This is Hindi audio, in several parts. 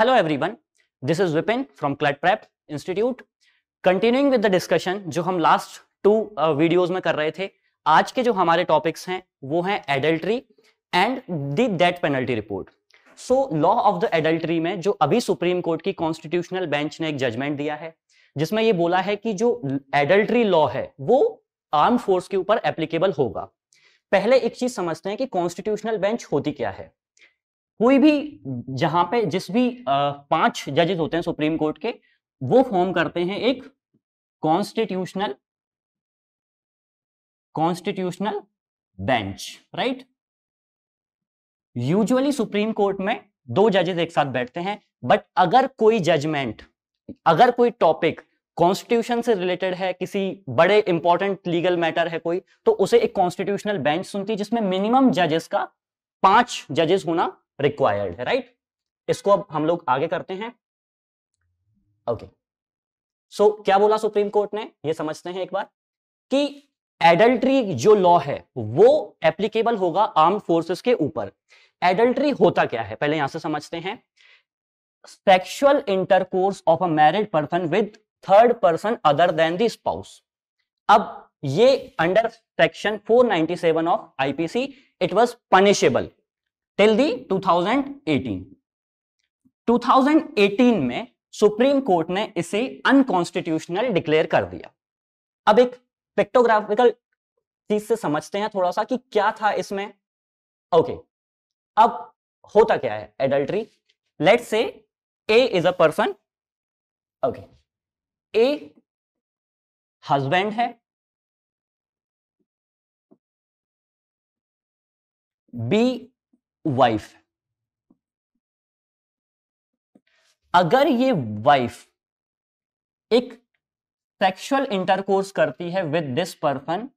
Hello everyone this is Vipin from CLUT prep institute continuing with the discussion जो हम लास्ट टू वीडियोस में कर रहे थे आज के जो हमारे टॉपिक्स हैं वो हैं adultery and the death penalty report so law of the adultery में जो अभी सुप्रीम कोर्ट की कॉन्स्टिट्यूशनल बेंच ने एक जजमेंट दिया है जिसमें ये बोला है कि जो एडल्ट्री लॉ है वो आर्म फोर्स के ऊपर एप्लीकेबल होगा पहले एक चीज समझते हैं कि कॉन्स्टिट्यूशनल बेंच होती क्या है कोई भी जहां पे जिस भी पांच जजेस होते हैं सुप्रीम कोर्ट के वो फॉर्म करते हैं एक constitutional constitutional bench right usually supreme court में दो जजेस एक साथ बैठते हैं बट अगर कोई जजमेंट अगर कोई टॉपिक कॉन्स्टिट्यूशन से रिलेटेड है किसी बड़े इंपॉर्टेंट लीगल मैटर है कोई तो उसे एक कॉन्स्टिट्यूशनल बेंच सुनती है जिसमें मिनिमम जजेस का पांच जजेस होना रिक्वायर्ड है राइट इसको अब हम लोग आगे करते हैं ओके okay. सो so, क्या बोला सुप्रीम कोर्ट ने ये समझते हैं एक बार कि एडल्ट्री जो लॉ है वो एप्लीकेबल होगा आर्म फोर्सेस के ऊपर एडल्ट्री होता क्या है पहले यहां से समझते हैं sexual intercourse of a married person with third person other than the spouse अब ये under section 497 of IPC it was punishable till the 2018 2018 में सुप्रीम कोर्ट ने इसे अनकॉन्स्टिट्यूशनल डिक्लेयर कर दिया अब एक पिक्टोग्राफिकल चीज से समझते हैं थोड़ा सा कि क्या था इसमें ओके okay. अब होता क्या है adultery let's say A is a person okay A husband है बी वाइफ है अगर ये वाइफ एक सेक्सुअल इंटरकोर्स करती है with this person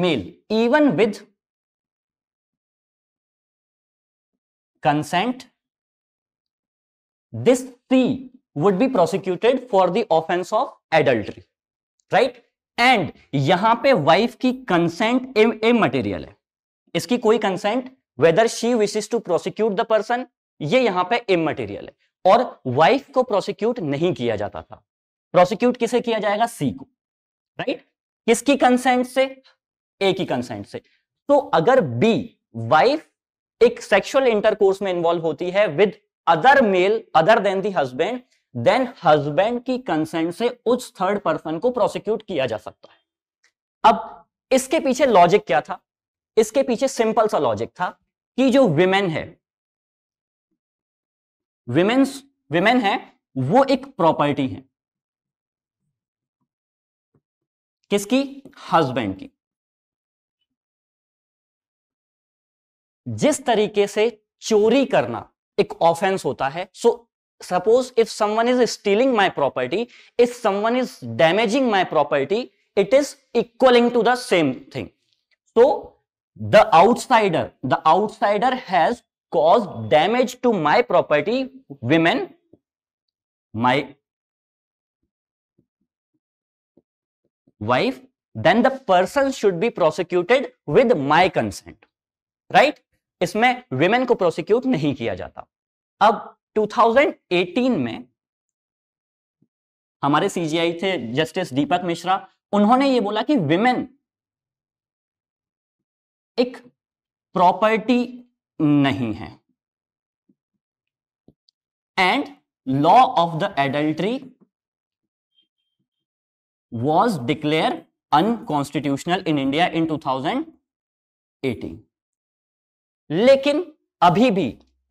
male even with consent this three would be prosecuted for the offence of adultery right and यहां पे वाइफ की कंसेंट इमटेरियल है इसकी कोई consent whether she wishes to prosecute the person ये यहां पे इमटेरियल है और वाइफ को प्रोसिक्यूट नहीं किया जाता था प्रोसिक्यूट किसे किया जाएगा सी को राइट किसकी कंसेंट से ए की कंसेंट से तो अगर बी वाइफ एक सेक्सुअल इंटरकोर्स में इन्वॉल्व होती है with other male other than the husband then husband की कंसेंट से उस थर्ड पर्सन को प्रोसिक्यूट किया जा सकता है अब इसके पीछे लॉजिक क्या था इसके पीछे सिंपल सा लॉजिक था कि जो विमेन है विमेन्स विमेन है वो एक प्रॉपर्टी है किसकी हस्बैंड की जिस तरीके से चोरी करना एक ऑफेंस होता है so suppose if someone is stealing my property if someone is damaging my property it is equalling to the same thing so the outsider the outsider has caused damage to my property women my wife then the person should be prosecuted with my consent right इसमें विमेन को प्रोसिक्यूट नहीं किया जाता अब 2018 में हमारे सीजीआई थे जस्टिस दीपक मिश्रा उन्होंने ये बोला कि विमेन एक प्रॉपर्टी नहीं है and law of the adultery was declare unconstitutional in India in 2018 लेकिन अभी भी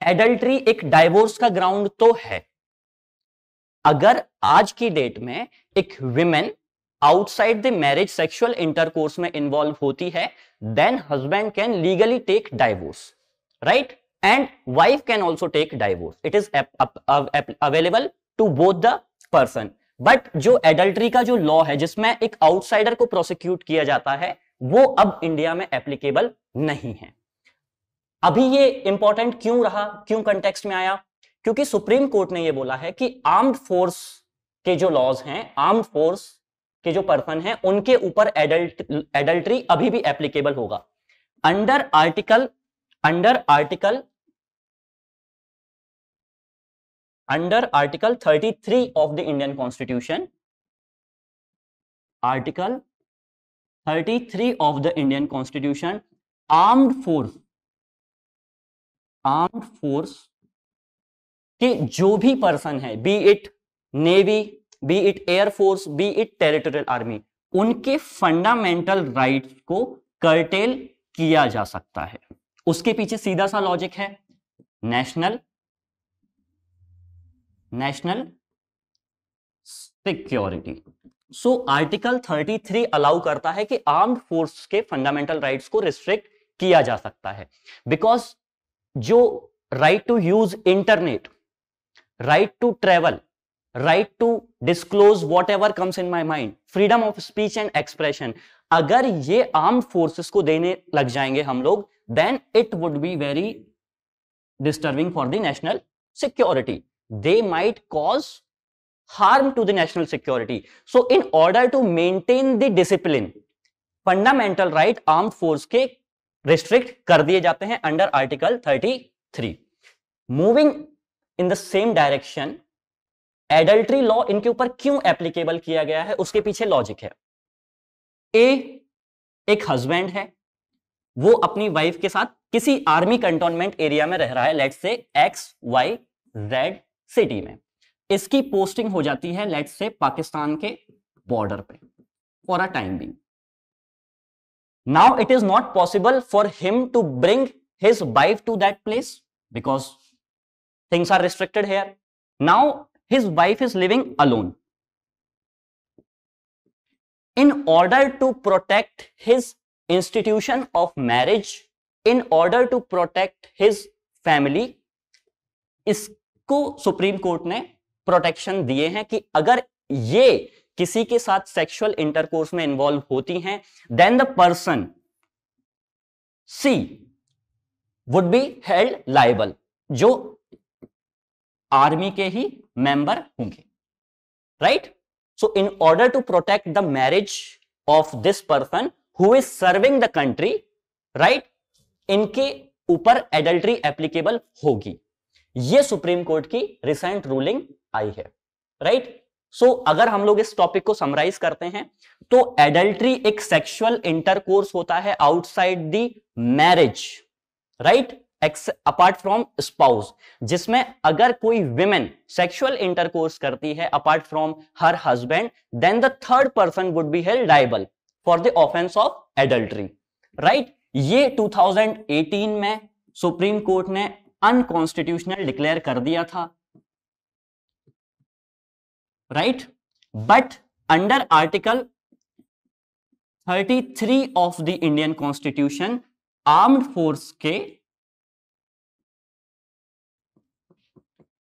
एडल्ट्री एक डाइवोर्स का ग्राउंड तो है अगर आज की डेट में एक women outside the marriage sexual intercourse में इन्वॉल्व होती है then husband can legally take divorce right and wife can also take divorce it is available to both the person but जो एडल्ट्री का जो लॉ है जिसमें एक आउटसाइडर को प्रोसिक्यूट किया जाता है वो अब इंडिया में एप्लीकेबल नहीं है अभी ये इंपॉर्टेंट क्यों रहा क्यों कंटेक्स्ट में आया क्योंकि सुप्रीम कोर्ट ने ये बोला है कि आर्म्ड फोर्स के जो लॉज हैं आर्म्ड फोर्स के जो पर्सन है उनके ऊपर एडल्ट एडल्ट्री अभी भी एप्लीकेबल होगा under article under article under article 33 of the Indian constitution article 33 of the Indian constitution armed force armed force के जो भी पर्सन है be it navy be it air force be it territorial army उनके फंडामेंटल राइट को कर्टेल किया जा सकता है उसके पीछे सीधा सा लॉजिक है national national security so article 33 allow करता है कि आर्म्ड फोर्स के फंडामेंटल राइट्स को रिस्ट्रिक्ट किया जा सकता है बिकॉज जो right to use internet right to travel right to disclose whatever comes in my mind freedom of speech and expression अगर ये आर्म फोर्सेस को देने लग जाएंगे हम लोग then it would be very disturbing for the national security they might cause harm to the national security so in order to maintain the discipline fundamental right arm force के रिस्ट्रिक्ट कर दिए जाते हैं under article thirty three moving in the same direction adultery law इनके ऊपर क्यों एप्लीकेबल किया गया है उसके पीछे लॉजिक है ए एक हस्बैंड है वो अपनी वाइफ के साथ किसी आर्मी कंटोनमेंट एरिया में रह रहा है लेट से एक्स वाई जेड सिटी में इसकी पोस्टिंग हो जाती है लेट्स से पाकिस्तान के बॉर्डर पे for a time be now it is not possible for him to bring his wife to that place because things are restricted here now his wife is living alone. In order to protect his institution of marriage, in order to protect his family, इसको सुप्रीम कोर्ट ने प्रोटेक्शन दिए हैं कि अगर ये किसी के साथ सेक्सुअल इंटरकोर्स में इन्वॉल्व होती हैं then the person she would be held liable जो आर्मी के ही मेंबर होंगे right so in order to protect the marriage of this person who is serving the country right इनके ऊपर एडल्ट्री एप्लीकेबल होगी ये सुप्रीम कोर्ट की रिसेंट रूलिंग आई है राइट right? सो so, अगर हम लोग इस टॉपिक को समराइज करते हैं तो एडल्ट्री एक सेक्सुअल इंटरकोर्स होता है outside the marriage right apart from spouse जिसमें अगर कोई विमेन सेक्सुअल इंटरकोर्स करती है apart from her husband then the third person would be held liable for the offence of adultery right ये 2018 में सुप्रीम कोर्ट ने अनकॉन्स्टिट्यूशनल डिक्लेयर कर दिया था right but under article 33 of the Indian constitution armed force के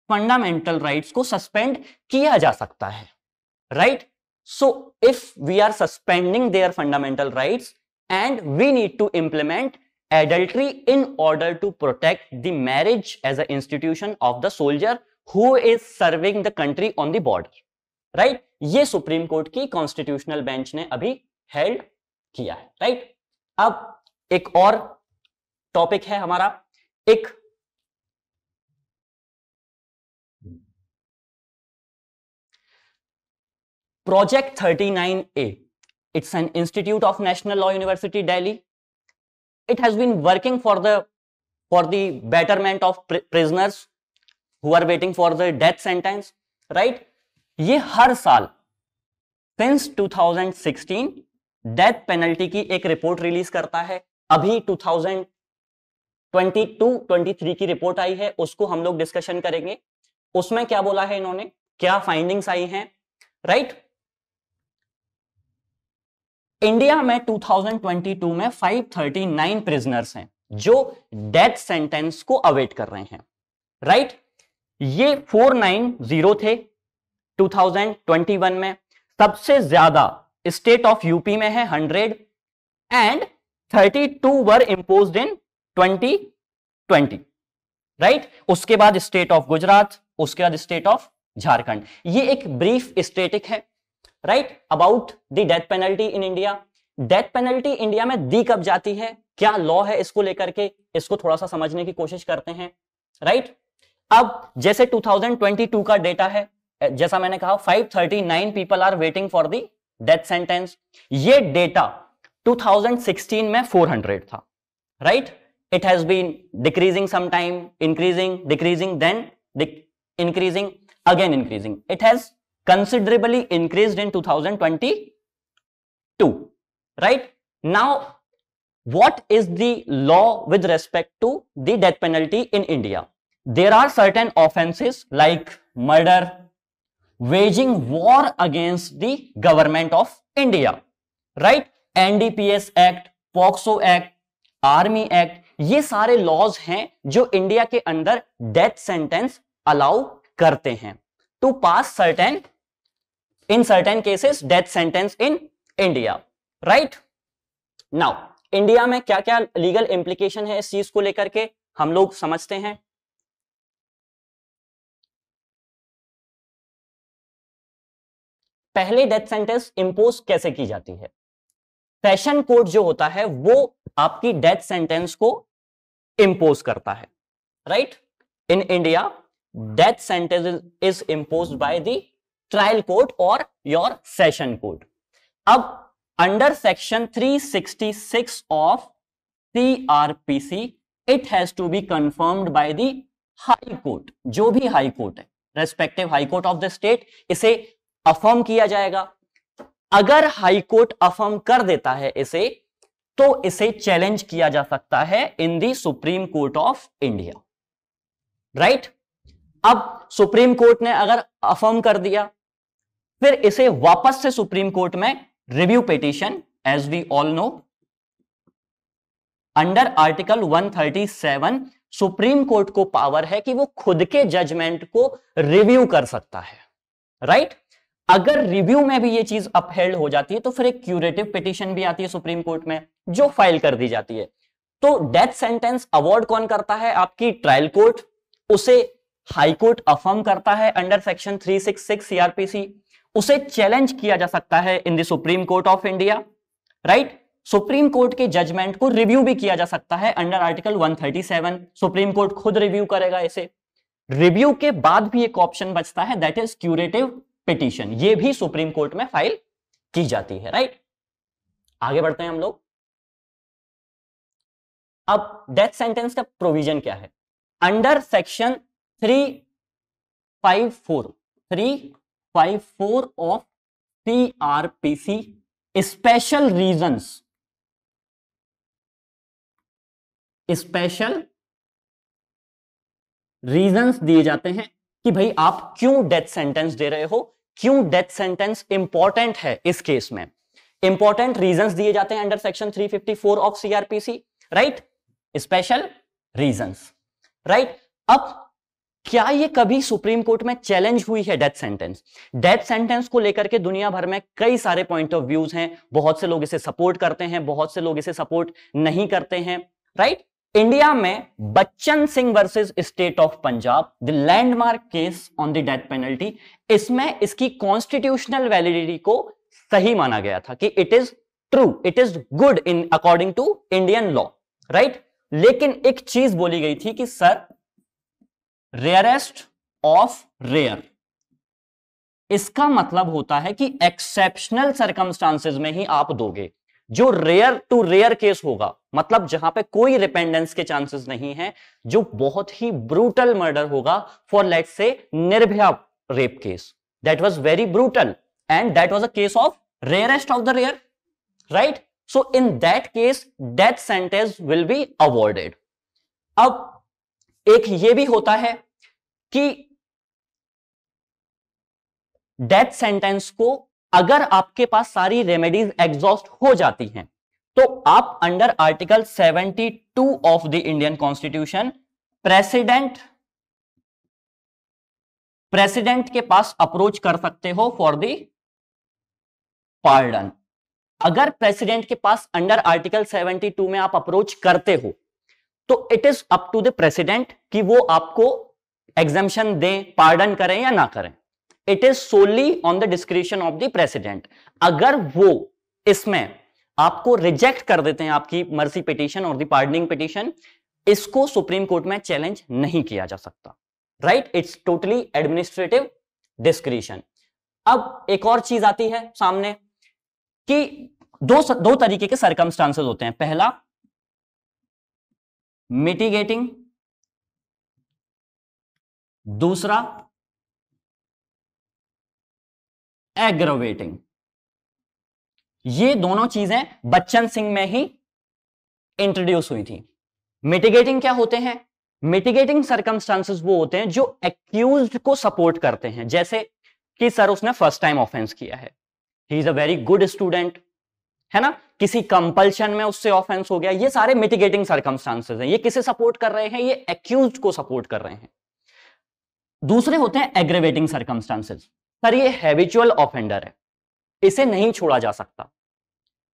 फंडामेंटल राइट्स को सस्पेंड किया जा सकता है right so if we are suspending their fundamental rights and we need to implement adultery in order to protect the marriage as a institution of the soldier who is serving the country on the border right ये सुप्रीम कोर्ट की कॉन्स्टिट्यूशनल बेंच ने अभी हेल्ड किया है राइट right? अब एक और टॉपिक है हमारा एक project 39 A it's an institute of national law university Delhi it has been working for the for the betterment of prisoners who are waiting for the death sentence right ये हर साल सिंस 2016 डेथ पेनल्टी की एक रिपोर्ट रिलीज करता है अभी two two thousand twenty twenty three की रिपोर्ट आई है उसको हम लोग डिस्कशन करेंगे उसमें क्या बोला है इन्होंने क्या फाइंडिंग्स आई हैं राइट right? इंडिया में 2022 में 539 प्रिजनर्स हैं जो डेथ सेंटेंस को अवेट कर रहे हैं राइट ये 490 थे 2021 में सबसे ज्यादा स्टेट ऑफ यूपी में है 100 and 32 were impose in 2020 right उसके बाद स्टेट ऑफ गुजरात उसके बाद स्टेट ऑफ झारखंड ये एक ब्रीफ स्टेटिक है right about the death penalty in India death penalty India में दी कब जाती है क्या लॉ है इसको लेकर के इसको थोड़ा सा समझने की कोशिश करते हैं राइट अब जैसे 2022 का डेटा है जैसा मैंने कहा 539 people are waiting for the death sentence ये डेटा 2016 में 400 था right it has been decreasing some time increasing decreasing then increasing again increasing it has considerably increased in 2022 right now what is the law with respect to the death penalty in india there are certain offenses like murder waging war against the government of india right ndps act poxo act army act ये सारे लॉज हैं जो इंडिया के अंदर डेथ सेंटेंस अलाउ करते हैं to pass certain in certain cases death sentence in India right now India में क्या क्या लीगल इंप्लीकेशन है इस चीज को लेकर के हम लोग समझते हैं पहले डेथ सेंटेंस इंपोज कैसे की जाती है सेशन कोर्ट जो होता है वो आपकी डेथ सेंटेंस को इंपोज करता है right in India death sentence is impose by the trial court और योर सेशन कोर्ट अब under section 366 of CrPC it has to be confirmed by the high court जो भी हाई कोर्ट है respective high court of the state इसे अफर्म किया जाएगा अगर हाई कोर्ट अफर्म कर देता है इसे तो इसे चैलेंज किया जा सकता है in the supreme court of India right अब सुप्रीम कोर्ट ने अगर अफर्म कर दिया फिर इसे वापस से सुप्रीम कोर्ट में review petition as we all know under article 137 supreme court को पावर है कि वो खुद के जजमेंट को रिव्यू कर सकता है राइट right? अगर रिव्यू में भी ये चीज अपहेल्ड हो जाती है तो फिर एक क्यूरेटिव पिटिशन भी आती है सुप्रीम कोर्ट में जो फाइल कर दी जाती है तो डेथ सेंटेंस अवार्ड कौन करता है आपकी ट्रायल कोर्ट उसे हाई कोर्ट अफर्म करता है अंडर सेक्शन 366 सीआरपीसी उसे चैलेंज किया जा सकता है in the supreme court of India right supreme court के जजमेंट को रिव्यू भी किया जा सकता है अंडर आर्टिकल 137 सुप्रीम कोर्ट खुद रिव्यू करेगा इसे रिव्यू के बाद भी एक ऑप्शन बचता है दैट इज क्यूरेटिव पिटीशन ये भी सुप्रीम कोर्ट में फाइल की जाती है राइट आगे बढ़ते हैं हम लोग अब डेथ सेंटेंस का प्रोविजन क्या है under section three five four three five four of C R P C special reason special reason दिए जाते हैं कि भाई आप क्यों डेथ सेंटेंस दे रहे हो क्यों डेथ सेंटेंस इंपॉर्टेंट है इस केस में इंपॉर्टेंट रीजन दिए जाते हैं under section three fifty four of C R P C right special reason right अब क्या ये कभी सुप्रीम कोर्ट में चैलेंज हुई है डेथ सेंटेंस डेथ सेंटेंस को लेकर के दुनिया भर में कई सारे पॉइंट ऑफ व्यूज हैं बहुत से लोग इसे सपोर्ट करते हैं बहुत से लोग इसे सपोर्ट नहीं करते हैं राइट इंडिया में Bachan Singh versus state of Punjab the landmark case on the death penalty इसमें इसकी कॉन्स्टिट्यूशनल वैलिडिटी को सही माना गया था कि it is true it is good in according to Indian law right लेकिन एक चीज बोली गई थी कि सर रेयरेस्ट ऑफ रेयर इसका मतलब होता है कि एक्सेप्शनल सर्कमस्टांसेस में ही आप दोगे जो रेयर टू रेयर केस होगा मतलब जहां पे कोई रिपेंडेंस के चांसेस नहीं है जो बहुत ही ब्रूटल मर्डर होगा for let say Nirbhaya rape case that was very brutal and that was a case of rarest of the rare right so in that case death sentence will be awarded अब एक ये भी होता है कि डेथ सेंटेंस को अगर आपके पास सारी रेमेडीज एग्जॉस्ट हो जाती हैं तो आप under article 72 of the Indian constitution president president के पास अप्रोच कर सकते हो फॉर दी पार्डन अगर प्रेसिडेंट के पास अंडर आर्टिकल 72 में आप अप्रोच करते हो तो it is up to the president कि वो आपको एग्जामेशन दें पार्डन करें या ना करें it is solely on the discretion of the president अगर वो इसमें आपको रिजेक्ट कर देते हैं आपकी मर्सी पिटिशन और पार्डनिंग पिटिशन इसको सुप्रीम कोर्ट में चैलेंज नहीं किया जा सकता right it's totally administrative discretion अब एक और चीज आती है सामने कि दो दो तरीके के सरकमस्टांसेस होते हैं पहला मिटिगेटिंग दूसरा एग्रोवेटिंग ये दोनों चीजें बच्चन सिंह में ही इंट्रोड्यूस हुई थी मिटिगेटिंग क्या होते हैं मिटिगेटिंग सर्कमस्टांसेस वो होते हैं जो एक्यूज को सपोर्ट करते हैं जैसे कि सर उसने फर्स्ट टाइम ऑफेंस किया है he is a very good student है ना किसी कंपल्शन में उससे ऑफेंस हो गया ये सारे मिटिगेटिंग सर्कमस्टांसेस हैं ये किसे सपोर्ट कर रहे हैं ये एक्यूज को सपोर्ट कर रहे हैं दूसरे होते हैं एग्रेवेटिंग सर्कमस्टांसेस सर ये हैबिचुअल ऑफेंडर है इसे नहीं छोड़ा जा सकता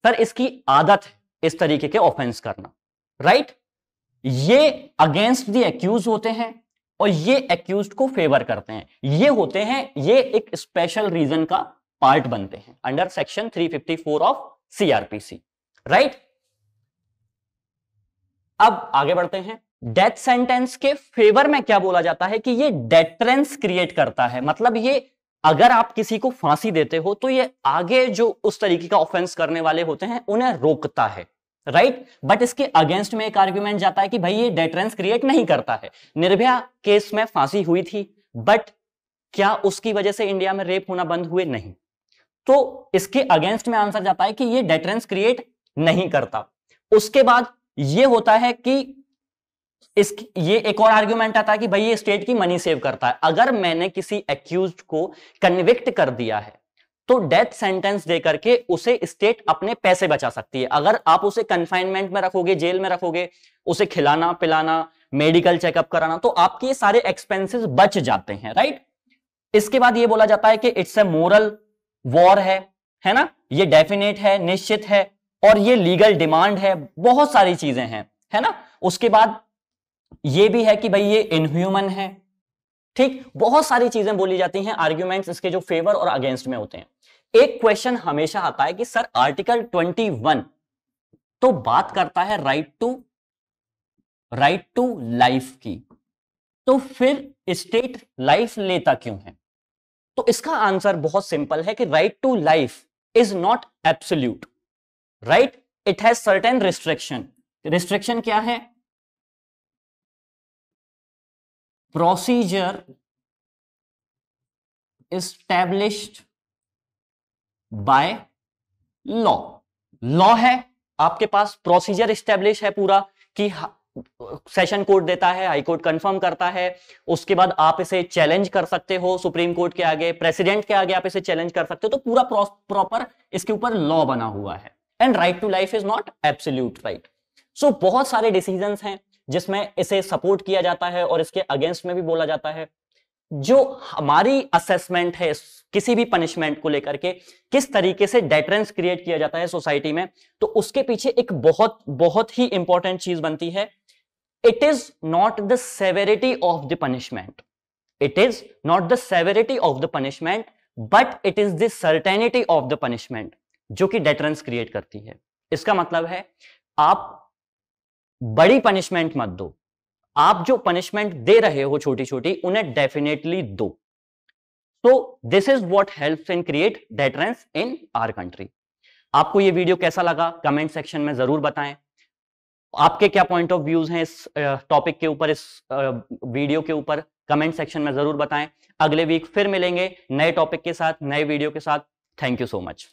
सर इसकी आदत है इस तरीके के ऑफेंस करना राइट ये अगेंस्ट दी एक्यूज होते हैं और ये एक्यूज को फेवर करते हैं ये होते हैं ये एक स्पेशल रीजन का पार्ट बनते हैं under section 354 of CrPC right अब आगे बढ़ते हैं डेथ सेंटेंस के फेवर में क्या बोला जाता है कि ये डेटरेंस क्रिएट करता है मतलब ये अगर आप किसी को फांसी देते हो तो ये आगे जो उस तरीके का ऑफेंस करने वाले होते हैं उन्हें रोकता है राइट right? बट इसके अगेंस्ट में एक आर्ग्यूमेंट जाता है कि भाई ये डेटरेंस क्रिएट नहीं करता है निर्भया केस में फांसी हुई थी बट क्या उसकी वजह से इंडिया में रेप होना बंद हुए नहीं तो इसके अगेंस्ट में आंसर जाता है कि ये डेटरेंस क्रिएट नहीं करता उसके बाद ये होता है कि इस ये एक और आर्ग्यूमेंट आता है कि भाई ये स्टेट की मनी सेव करता है अगर मैंने किसी एक्यूज को कन्विक्ट कर दिया है तो डेथ सेंटेंस दे करके उसे स्टेट अपने पैसे बचा सकती है अगर आप उसे कन्फाइनमेंट में रखोगे जेल में रखोगे उसे खिलाना पिलाना मेडिकल चेकअप कराना तो आपके सारे एक्सपेंसेस बच जाते हैं राइट इसके बाद ये बोला जाता है कि इट्स ए मोरल वॉर है है ना ये डेफिनेट है निश्चित है और ये लीगल डिमांड है बहुत सारी चीजें हैं है ना उसके बाद ये भी है कि भाई ये इनह्यूमन है ठीक बहुत सारी चीजें बोली जाती हैं आर्ग्यूमेंट्स इसके जो फेवर और अगेंस्ट में होते हैं एक क्वेश्चन हमेशा आता है कि सर आर्टिकल 21 तो बात करता है right to right to life की तो फिर स्टेट लाइफ लेता क्यों है तो इसका आंसर बहुत सिंपल है कि right to life is not absolute right it has certain restriction restriction क्या है procedure established by law law है आपके पास प्रोसीजर स्टेब्लिश है पूरा कि सेशन कोर्ट देता है हाई कोर्ट कंफर्म करता है उसके बाद आप इसे चैलेंज कर सकते हो सुप्रीम कोर्ट के आगे प्रेसिडेंट के आगे आप इसे चैलेंज कर सकते हो तो पूरा प्रॉपर इसके ऊपर लॉ बना हुआ है and right to life is not absolute right so बहुत सारे डिसीजन हैं जिसमें इसे सपोर्ट किया जाता है और इसके अगेंस्ट में भी बोला जाता है जो हमारी असेसमेंट है किसी भी पनिशमेंट को लेकर के किस तरीके से डेटरेंस क्रिएट किया जाता है सोसाइटी में तो उसके पीछे एक बहुत बहुत ही इंपॉर्टेंट चीज बनती है it is not the severity of the punishment it is not the severity of the punishment but it is the certainty of the punishment जो कि डेटरेंस क्रिएट करती है इसका मतलब है आप बड़ी पनिशमेंट मत दो आप जो पनिशमेंट दे रहे हो छोटी छोटी उन्हें डेफिनेटली दो so this is what help in create deterrence in our country आपको ये वीडियो कैसा लगा कमेंट सेक्शन में जरूर बताएं आपके क्या पॉइंट ऑफ व्यूज हैं इस टॉपिक के ऊपर इस वीडियो के ऊपर कमेंट सेक्शन में जरूर बताएं अगले वीक फिर मिलेंगे नए टॉपिक के साथ नए वीडियो के साथ थैंक यू सो मच